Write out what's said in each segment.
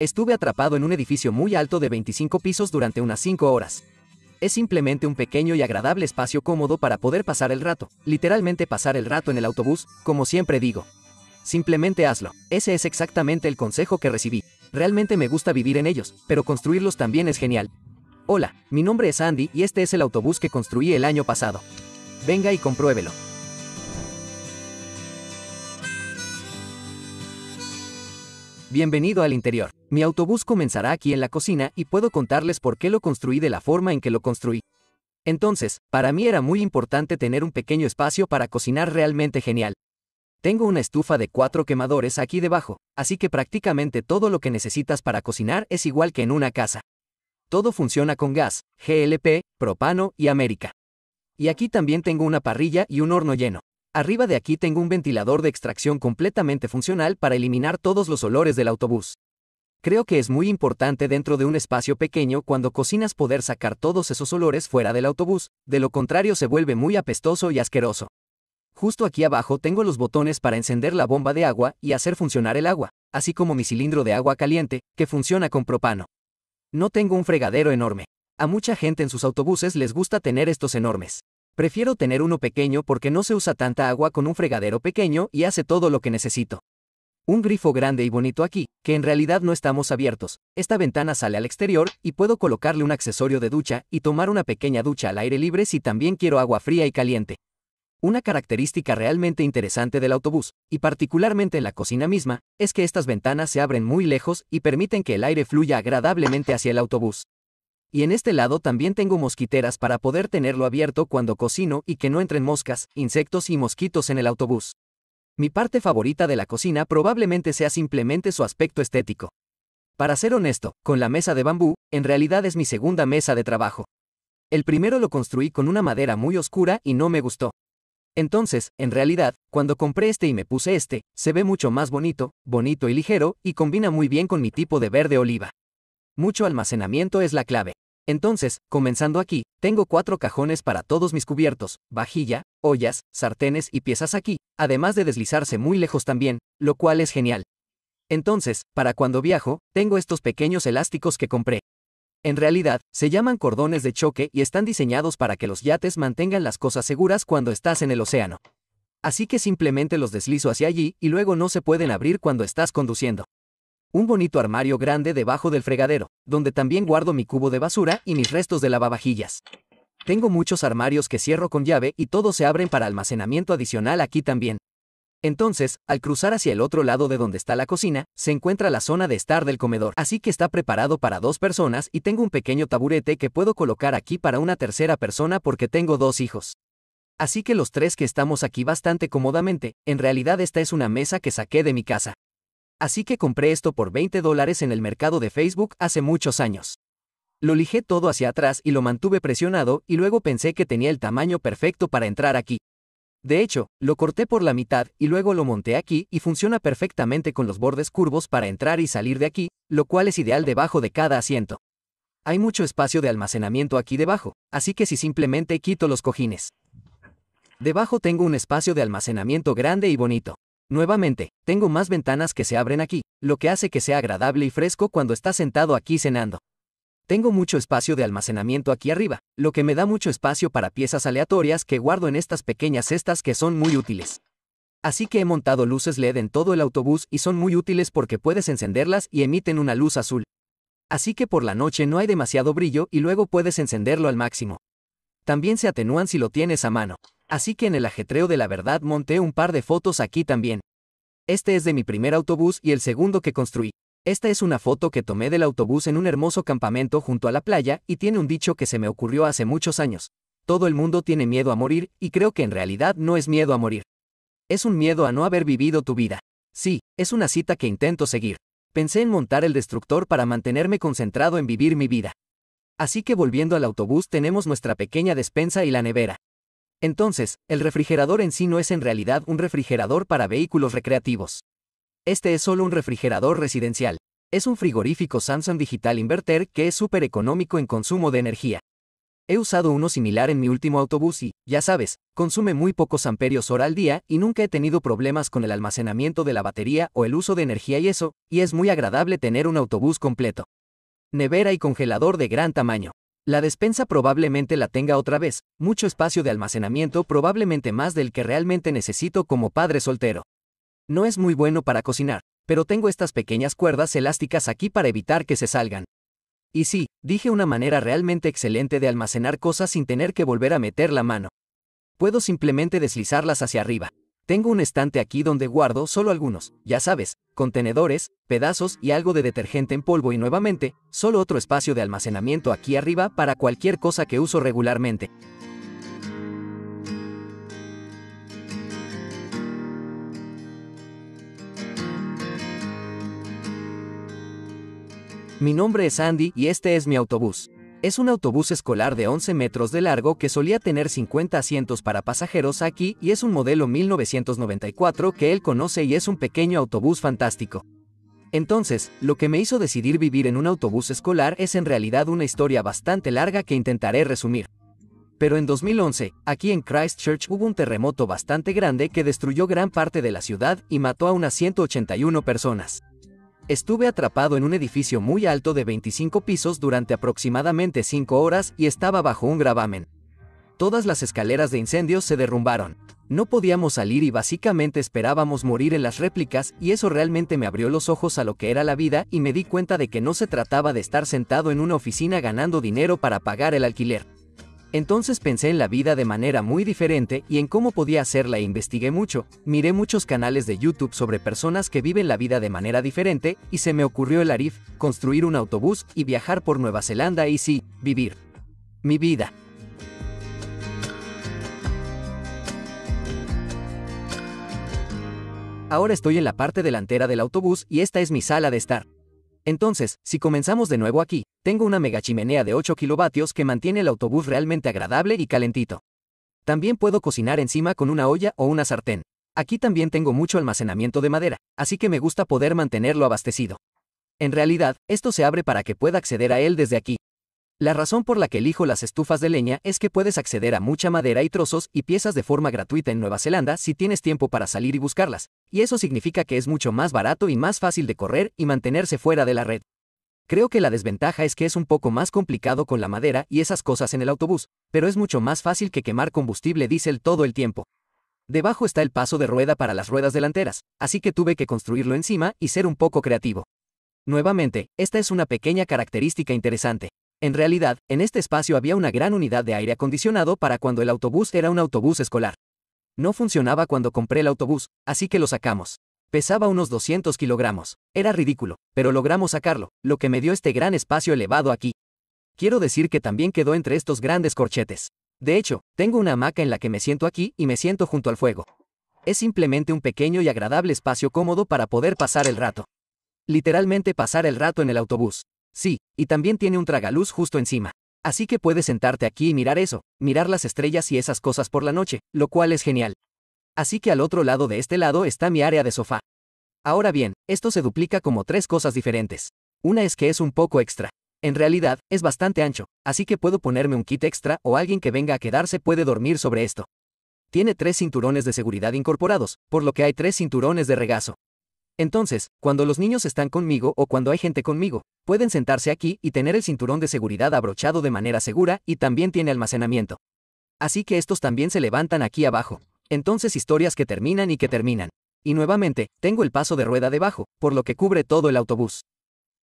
Estuve atrapado en un edificio muy alto de 25 pisos durante unas 5 horas. Es simplemente un pequeño y agradable espacio cómodo para poder pasar el rato, literalmente pasar el rato en el autobús, como siempre digo. Simplemente hazlo. Ese es exactamente el consejo que recibí. Realmente me gusta vivir en ellos, pero construirlos también es genial. Hola, mi nombre es Andy y este es el autobús que construí el año pasado. Venga y compruébelo. Bienvenido al interior. Mi autobús comenzará aquí en la cocina y puedo contarles por qué lo construí de la forma en que lo construí. Entonces, para mí era muy importante tener un pequeño espacio para cocinar realmente genial. Tengo una estufa de cuatro quemadores aquí debajo, así que prácticamente todo lo que necesitas para cocinar es igual que en una casa. Todo funciona con gas, GLP, propano y América. Y aquí también tengo una parrilla y un horno lleno. Arriba de aquí tengo un ventilador de extracción completamente funcional para eliminar todos los olores del autobús. Creo que es muy importante dentro de un espacio pequeño cuando cocinas poder sacar todos esos olores fuera del autobús, de lo contrario se vuelve muy apestoso y asqueroso. Justo aquí abajo tengo los botones para encender la bomba de agua y hacer funcionar el agua, así como mi cilindro de agua caliente, que funciona con propano. No tengo un fregadero enorme. A mucha gente en sus autobuses les gusta tener estos enormes. Prefiero tener uno pequeño porque no se usa tanta agua con un fregadero pequeño y hace todo lo que necesito. Un grifo grande y bonito aquí, que en realidad no estamos abiertos. Esta ventana sale al exterior y puedo colocarle un accesorio de ducha y tomar una pequeña ducha al aire libre si también quiero agua fría y caliente. Una característica realmente interesante del autobús, y particularmente en la cocina misma, es que estas ventanas se abren muy lejos y permiten que el aire fluya agradablemente hacia el autobús. Y en este lado también tengo mosquiteras para poder tenerlo abierto cuando cocino y que no entren moscas, insectos y mosquitos en el autobús. Mi parte favorita de la cocina probablemente sea simplemente su aspecto estético. Para ser honesto, con la mesa de bambú, en realidad es mi segunda mesa de trabajo. El primero lo construí con una madera muy oscura y no me gustó. Entonces, en realidad, cuando compré este y me puse este, se ve mucho más bonito, bonito y ligero, y combina muy bien con mi tipo de verde oliva. Mucho almacenamiento es la clave. Entonces, comenzando aquí, tengo cuatro cajones para todos mis cubiertos, vajilla, ollas, sartenes y piezas aquí, además de deslizarse muy lejos también, lo cual es genial. Entonces, para cuando viajo, tengo estos pequeños elásticos que compré. En realidad, se llaman cordones de choque y están diseñados para que los yates mantengan las cosas seguras cuando estás en el océano. Así que simplemente los deslizo hacia allí y luego no se pueden abrir cuando estás conduciendo. Un bonito armario grande debajo del fregadero, donde también guardo mi cubo de basura y mis restos de lavavajillas. Tengo muchos armarios que cierro con llave y todos se abren para almacenamiento adicional aquí también. Entonces, al cruzar hacia el otro lado de donde está la cocina, se encuentra la zona de estar del comedor, así que está preparado para dos personas y tengo un pequeño taburete que puedo colocar aquí para una tercera persona porque tengo dos hijos. Así que los tres que estamos aquí bastante cómodamente, en realidad esta es una mesa que saqué de mi casa así que compré esto por 20 dólares en el mercado de Facebook hace muchos años. Lo lijé todo hacia atrás y lo mantuve presionado y luego pensé que tenía el tamaño perfecto para entrar aquí. De hecho, lo corté por la mitad y luego lo monté aquí y funciona perfectamente con los bordes curvos para entrar y salir de aquí, lo cual es ideal debajo de cada asiento. Hay mucho espacio de almacenamiento aquí debajo, así que si simplemente quito los cojines. Debajo tengo un espacio de almacenamiento grande y bonito. Nuevamente, tengo más ventanas que se abren aquí, lo que hace que sea agradable y fresco cuando estás sentado aquí cenando. Tengo mucho espacio de almacenamiento aquí arriba, lo que me da mucho espacio para piezas aleatorias que guardo en estas pequeñas cestas que son muy útiles. Así que he montado luces LED en todo el autobús y son muy útiles porque puedes encenderlas y emiten una luz azul. Así que por la noche no hay demasiado brillo y luego puedes encenderlo al máximo. También se atenúan si lo tienes a mano. Así que en el ajetreo de la verdad monté un par de fotos aquí también. Este es de mi primer autobús y el segundo que construí. Esta es una foto que tomé del autobús en un hermoso campamento junto a la playa y tiene un dicho que se me ocurrió hace muchos años. Todo el mundo tiene miedo a morir y creo que en realidad no es miedo a morir. Es un miedo a no haber vivido tu vida. Sí, es una cita que intento seguir. Pensé en montar el destructor para mantenerme concentrado en vivir mi vida. Así que volviendo al autobús tenemos nuestra pequeña despensa y la nevera. Entonces, el refrigerador en sí no es en realidad un refrigerador para vehículos recreativos. Este es solo un refrigerador residencial. Es un frigorífico Samsung Digital Inverter que es súper económico en consumo de energía. He usado uno similar en mi último autobús y, ya sabes, consume muy pocos amperios hora al día y nunca he tenido problemas con el almacenamiento de la batería o el uso de energía y eso, y es muy agradable tener un autobús completo. Nevera y congelador de gran tamaño. La despensa probablemente la tenga otra vez, mucho espacio de almacenamiento probablemente más del que realmente necesito como padre soltero. No es muy bueno para cocinar, pero tengo estas pequeñas cuerdas elásticas aquí para evitar que se salgan. Y sí, dije una manera realmente excelente de almacenar cosas sin tener que volver a meter la mano. Puedo simplemente deslizarlas hacia arriba. Tengo un estante aquí donde guardo solo algunos, ya sabes, contenedores, pedazos y algo de detergente en polvo y nuevamente, solo otro espacio de almacenamiento aquí arriba para cualquier cosa que uso regularmente. Mi nombre es Andy y este es mi autobús. Es un autobús escolar de 11 metros de largo que solía tener 50 asientos para pasajeros aquí y es un modelo 1994 que él conoce y es un pequeño autobús fantástico. Entonces, lo que me hizo decidir vivir en un autobús escolar es en realidad una historia bastante larga que intentaré resumir. Pero en 2011, aquí en Christchurch hubo un terremoto bastante grande que destruyó gran parte de la ciudad y mató a unas 181 personas. Estuve atrapado en un edificio muy alto de 25 pisos durante aproximadamente 5 horas y estaba bajo un gravamen. Todas las escaleras de incendios se derrumbaron. No podíamos salir y básicamente esperábamos morir en las réplicas y eso realmente me abrió los ojos a lo que era la vida y me di cuenta de que no se trataba de estar sentado en una oficina ganando dinero para pagar el alquiler. Entonces pensé en la vida de manera muy diferente y en cómo podía hacerla e investigué mucho. Miré muchos canales de YouTube sobre personas que viven la vida de manera diferente y se me ocurrió el Arif, construir un autobús y viajar por Nueva Zelanda y sí, vivir. Mi vida. Ahora estoy en la parte delantera del autobús y esta es mi sala de estar. Entonces, si comenzamos de nuevo aquí, tengo una mega chimenea de 8 kilovatios que mantiene el autobús realmente agradable y calentito. También puedo cocinar encima con una olla o una sartén. Aquí también tengo mucho almacenamiento de madera, así que me gusta poder mantenerlo abastecido. En realidad, esto se abre para que pueda acceder a él desde aquí. La razón por la que elijo las estufas de leña es que puedes acceder a mucha madera y trozos y piezas de forma gratuita en Nueva Zelanda si tienes tiempo para salir y buscarlas, y eso significa que es mucho más barato y más fácil de correr y mantenerse fuera de la red. Creo que la desventaja es que es un poco más complicado con la madera y esas cosas en el autobús, pero es mucho más fácil que quemar combustible diésel todo el tiempo. Debajo está el paso de rueda para las ruedas delanteras, así que tuve que construirlo encima y ser un poco creativo. Nuevamente, esta es una pequeña característica interesante. En realidad, en este espacio había una gran unidad de aire acondicionado para cuando el autobús era un autobús escolar. No funcionaba cuando compré el autobús, así que lo sacamos. Pesaba unos 200 kilogramos. Era ridículo, pero logramos sacarlo, lo que me dio este gran espacio elevado aquí. Quiero decir que también quedó entre estos grandes corchetes. De hecho, tengo una hamaca en la que me siento aquí y me siento junto al fuego. Es simplemente un pequeño y agradable espacio cómodo para poder pasar el rato. Literalmente pasar el rato en el autobús. Sí, y también tiene un tragaluz justo encima. Así que puedes sentarte aquí y mirar eso, mirar las estrellas y esas cosas por la noche, lo cual es genial. Así que al otro lado de este lado está mi área de sofá. Ahora bien, esto se duplica como tres cosas diferentes. Una es que es un poco extra. En realidad, es bastante ancho, así que puedo ponerme un kit extra o alguien que venga a quedarse puede dormir sobre esto. Tiene tres cinturones de seguridad incorporados, por lo que hay tres cinturones de regazo. Entonces, cuando los niños están conmigo o cuando hay gente conmigo, pueden sentarse aquí y tener el cinturón de seguridad abrochado de manera segura y también tiene almacenamiento. Así que estos también se levantan aquí abajo. Entonces historias que terminan y que terminan. Y nuevamente, tengo el paso de rueda debajo, por lo que cubre todo el autobús.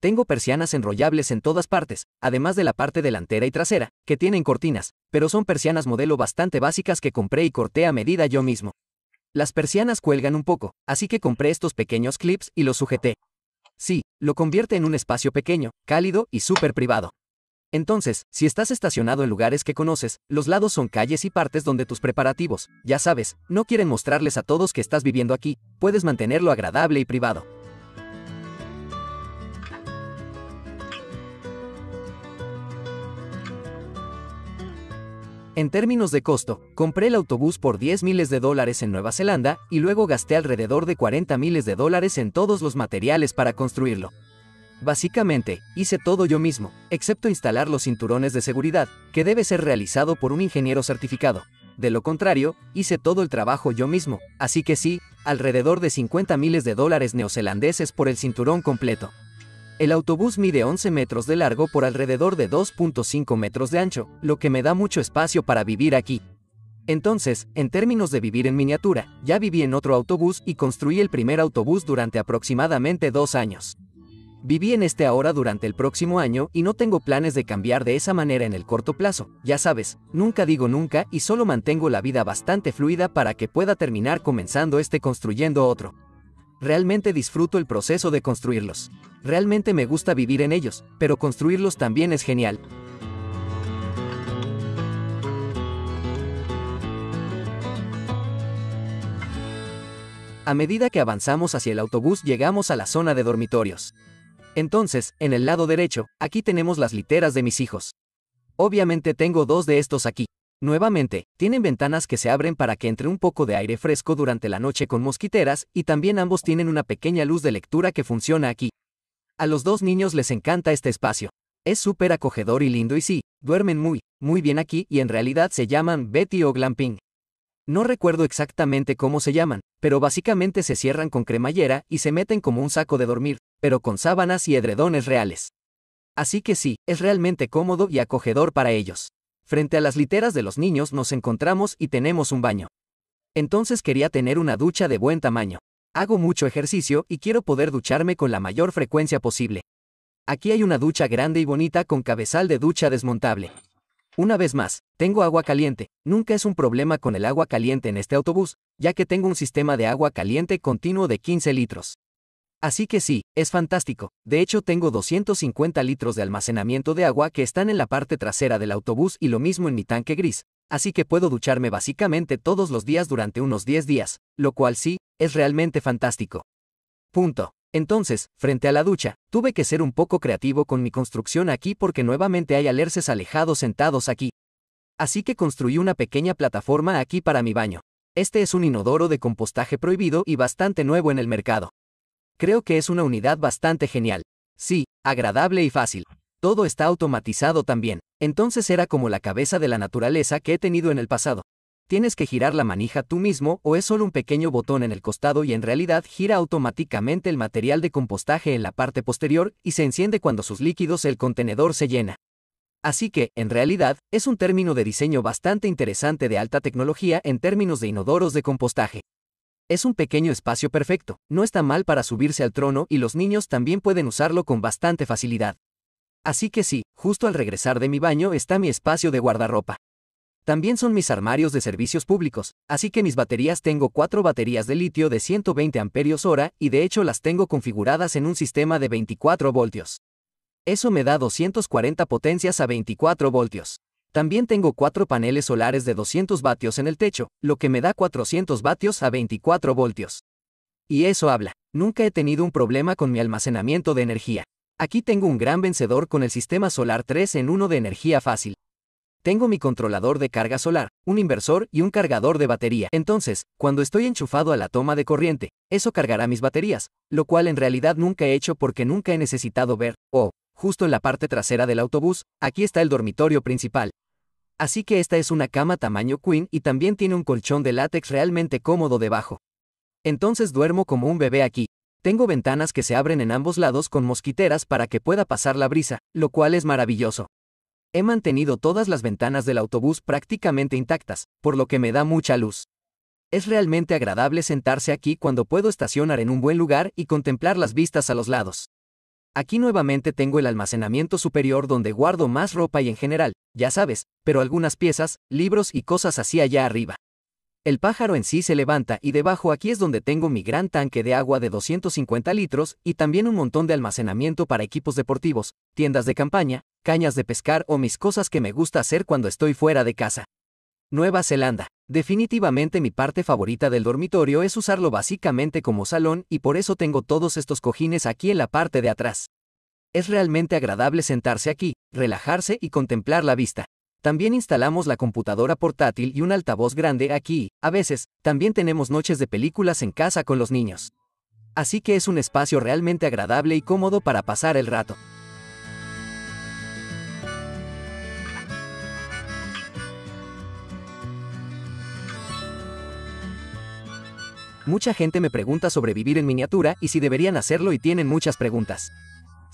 Tengo persianas enrollables en todas partes, además de la parte delantera y trasera, que tienen cortinas, pero son persianas modelo bastante básicas que compré y corté a medida yo mismo. Las persianas cuelgan un poco, así que compré estos pequeños clips y los sujeté. Sí, lo convierte en un espacio pequeño, cálido y súper privado. Entonces, si estás estacionado en lugares que conoces, los lados son calles y partes donde tus preparativos, ya sabes, no quieren mostrarles a todos que estás viviendo aquí, puedes mantenerlo agradable y privado. En términos de costo, compré el autobús por 10 miles de dólares en Nueva Zelanda y luego gasté alrededor de 40 miles de dólares en todos los materiales para construirlo. Básicamente, hice todo yo mismo, excepto instalar los cinturones de seguridad, que debe ser realizado por un ingeniero certificado. De lo contrario, hice todo el trabajo yo mismo, así que sí, alrededor de 50 miles de dólares neozelandeses por el cinturón completo. El autobús mide 11 metros de largo por alrededor de 2.5 metros de ancho, lo que me da mucho espacio para vivir aquí. Entonces, en términos de vivir en miniatura, ya viví en otro autobús y construí el primer autobús durante aproximadamente dos años. Viví en este ahora durante el próximo año y no tengo planes de cambiar de esa manera en el corto plazo. Ya sabes, nunca digo nunca y solo mantengo la vida bastante fluida para que pueda terminar comenzando este construyendo otro. Realmente disfruto el proceso de construirlos. Realmente me gusta vivir en ellos, pero construirlos también es genial. A medida que avanzamos hacia el autobús llegamos a la zona de dormitorios. Entonces, en el lado derecho, aquí tenemos las literas de mis hijos. Obviamente tengo dos de estos aquí. Nuevamente, tienen ventanas que se abren para que entre un poco de aire fresco durante la noche con mosquiteras y también ambos tienen una pequeña luz de lectura que funciona aquí. A los dos niños les encanta este espacio. Es súper acogedor y lindo y sí, duermen muy, muy bien aquí y en realidad se llaman Betty o Glamping. No recuerdo exactamente cómo se llaman, pero básicamente se cierran con cremallera y se meten como un saco de dormir, pero con sábanas y edredones reales. Así que sí, es realmente cómodo y acogedor para ellos. Frente a las literas de los niños nos encontramos y tenemos un baño. Entonces quería tener una ducha de buen tamaño. Hago mucho ejercicio y quiero poder ducharme con la mayor frecuencia posible. Aquí hay una ducha grande y bonita con cabezal de ducha desmontable. Una vez más, tengo agua caliente. Nunca es un problema con el agua caliente en este autobús, ya que tengo un sistema de agua caliente continuo de 15 litros. Así que sí, es fantástico. De hecho, tengo 250 litros de almacenamiento de agua que están en la parte trasera del autobús y lo mismo en mi tanque gris. Así que puedo ducharme básicamente todos los días durante unos 10 días, lo cual sí, es realmente fantástico. Punto. Entonces, frente a la ducha, tuve que ser un poco creativo con mi construcción aquí porque nuevamente hay alerces alejados sentados aquí. Así que construí una pequeña plataforma aquí para mi baño. Este es un inodoro de compostaje prohibido y bastante nuevo en el mercado. Creo que es una unidad bastante genial. Sí, agradable y fácil. Todo está automatizado también. Entonces era como la cabeza de la naturaleza que he tenido en el pasado. Tienes que girar la manija tú mismo o es solo un pequeño botón en el costado y en realidad gira automáticamente el material de compostaje en la parte posterior y se enciende cuando sus líquidos el contenedor se llena. Así que, en realidad, es un término de diseño bastante interesante de alta tecnología en términos de inodoros de compostaje. Es un pequeño espacio perfecto, no está mal para subirse al trono y los niños también pueden usarlo con bastante facilidad. Así que sí, justo al regresar de mi baño está mi espacio de guardarropa. También son mis armarios de servicios públicos, así que mis baterías tengo cuatro baterías de litio de 120 amperios hora y de hecho las tengo configuradas en un sistema de 24 voltios. Eso me da 240 potencias a 24 voltios. También tengo cuatro paneles solares de 200 vatios en el techo, lo que me da 400 vatios a 24 voltios. Y eso habla, nunca he tenido un problema con mi almacenamiento de energía. Aquí tengo un gran vencedor con el sistema solar 3 en 1 de energía fácil. Tengo mi controlador de carga solar, un inversor y un cargador de batería. Entonces, cuando estoy enchufado a la toma de corriente, eso cargará mis baterías, lo cual en realidad nunca he hecho porque nunca he necesitado ver, o, justo en la parte trasera del autobús, aquí está el dormitorio principal, Así que esta es una cama tamaño queen y también tiene un colchón de látex realmente cómodo debajo. Entonces duermo como un bebé aquí. Tengo ventanas que se abren en ambos lados con mosquiteras para que pueda pasar la brisa, lo cual es maravilloso. He mantenido todas las ventanas del autobús prácticamente intactas, por lo que me da mucha luz. Es realmente agradable sentarse aquí cuando puedo estacionar en un buen lugar y contemplar las vistas a los lados. Aquí nuevamente tengo el almacenamiento superior donde guardo más ropa y en general, ya sabes, pero algunas piezas, libros y cosas así allá arriba. El pájaro en sí se levanta y debajo aquí es donde tengo mi gran tanque de agua de 250 litros y también un montón de almacenamiento para equipos deportivos, tiendas de campaña, cañas de pescar o mis cosas que me gusta hacer cuando estoy fuera de casa. Nueva Zelanda. Definitivamente mi parte favorita del dormitorio es usarlo básicamente como salón y por eso tengo todos estos cojines aquí en la parte de atrás. Es realmente agradable sentarse aquí, relajarse y contemplar la vista. También instalamos la computadora portátil y un altavoz grande aquí. A veces, también tenemos noches de películas en casa con los niños. Así que es un espacio realmente agradable y cómodo para pasar el rato. Mucha gente me pregunta sobre vivir en miniatura y si deberían hacerlo y tienen muchas preguntas.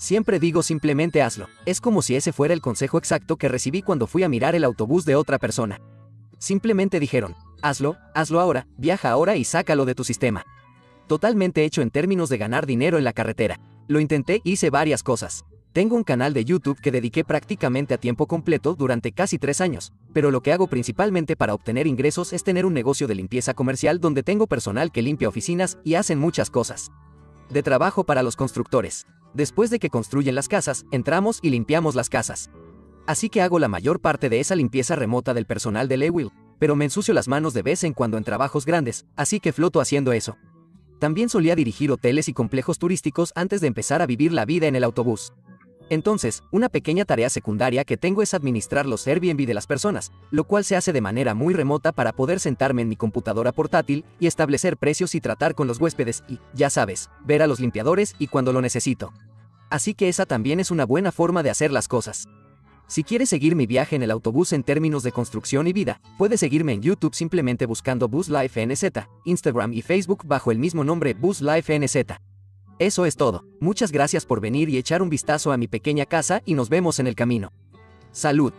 Siempre digo simplemente hazlo. Es como si ese fuera el consejo exacto que recibí cuando fui a mirar el autobús de otra persona. Simplemente dijeron, hazlo, hazlo ahora, viaja ahora y sácalo de tu sistema. Totalmente hecho en términos de ganar dinero en la carretera. Lo intenté, hice varias cosas. Tengo un canal de YouTube que dediqué prácticamente a tiempo completo durante casi tres años, pero lo que hago principalmente para obtener ingresos es tener un negocio de limpieza comercial donde tengo personal que limpia oficinas y hacen muchas cosas de trabajo para los constructores. Después de que construyen las casas, entramos y limpiamos las casas. Así que hago la mayor parte de esa limpieza remota del personal de Lewil, pero me ensucio las manos de vez en cuando en trabajos grandes, así que floto haciendo eso. También solía dirigir hoteles y complejos turísticos antes de empezar a vivir la vida en el autobús. Entonces, una pequeña tarea secundaria que tengo es administrar los Airbnb de las personas, lo cual se hace de manera muy remota para poder sentarme en mi computadora portátil y establecer precios y tratar con los huéspedes y, ya sabes, ver a los limpiadores y cuando lo necesito. Así que esa también es una buena forma de hacer las cosas. Si quieres seguir mi viaje en el autobús en términos de construcción y vida, puedes seguirme en YouTube simplemente buscando Bus Life NZ, Instagram y Facebook bajo el mismo nombre Bus Life NZ. Eso es todo. Muchas gracias por venir y echar un vistazo a mi pequeña casa y nos vemos en el camino. Salud.